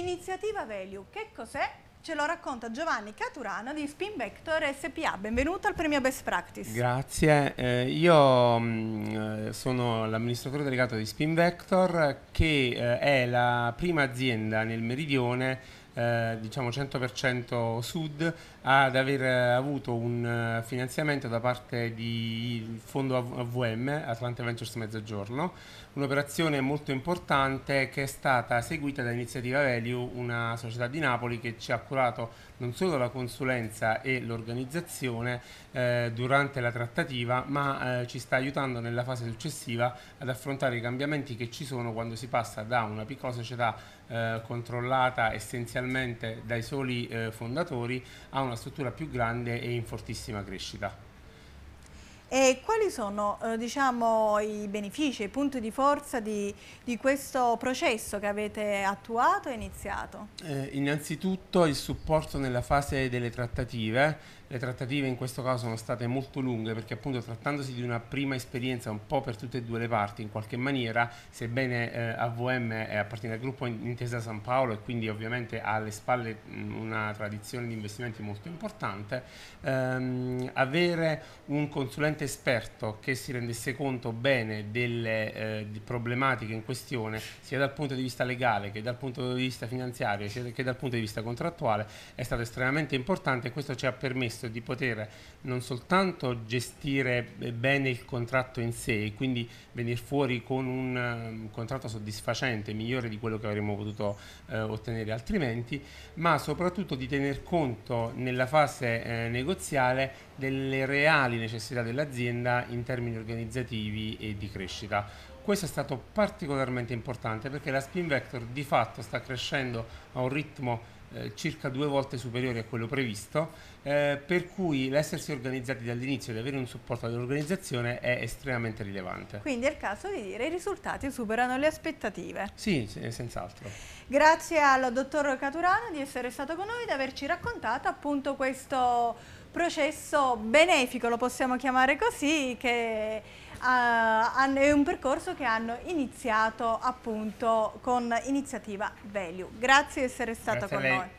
Iniziativa Value, che cos'è? Ce lo racconta Giovanni Caturano di Spinvector SPA. Benvenuto al premio Best Practice. Grazie, eh, io mh, mm, eh, sono l'amministratore delegato di Spinvector che eh, è la prima azienda nel meridione eh, diciamo 100% sud ad aver avuto un eh, finanziamento da parte del fondo AVM Atlante Ventures Mezzogiorno, un'operazione molto importante che è stata seguita da Iniziativa Value, una società di Napoli che ci ha curato non solo la consulenza e l'organizzazione eh, durante la trattativa, ma eh, ci sta aiutando nella fase successiva ad affrontare i cambiamenti che ci sono quando si passa da una piccola società eh, controllata essenzialmente finalmente dai soli eh, fondatori a una struttura più grande e in fortissima crescita. E quali sono eh, diciamo, i benefici, i punti di forza di, di, questo processo che avete attuato e iniziato? Eh, innanzitutto il supporto nella fase delle trattative. Le trattative in questo caso sono state molto lunghe perché appunto trattandosi di una prima esperienza un po' per tutte e due le parti in qualche maniera, sebbene eh, AVM appartiene al gruppo Intesa San Paolo e quindi ovviamente ha alle spalle una tradizione di investimenti molto importante, ehm, avere un consulente consulente esperto che si rendesse conto bene delle eh, problematiche in questione, sia dal punto di vista legale che dal punto di vista finanziario che dal punto di vista contrattuale, è stato estremamente importante e questo ci ha permesso di poter non soltanto gestire bene il contratto in sé e quindi venire fuori con un, un ehm, contratto soddisfacente, migliore di quello che avremmo potuto eh, ottenere altrimenti, ma soprattutto di tener conto nella fase eh, negoziale delle reali necessità dell'azienda l'azienda in termini organizzativi e di crescita. Questo è stato particolarmente importante perché la Spin Vector di fatto sta crescendo a un ritmo eh, circa due volte superiore a quello previsto, eh, per cui l'essersi organizzati dall'inizio e avere un supporto dell'organizzazione è estremamente rilevante. Quindi è il caso di dire che i risultati superano le aspettative. Sì, senz'altro. Grazie al dottor Caturano di essere stato con noi e di averci raccontato appunto questo processo benefico, lo possiamo chiamare così, che uh, è un percorso che hanno iniziato appunto con iniziativa Value. Grazie di essere stato Grazie con noi.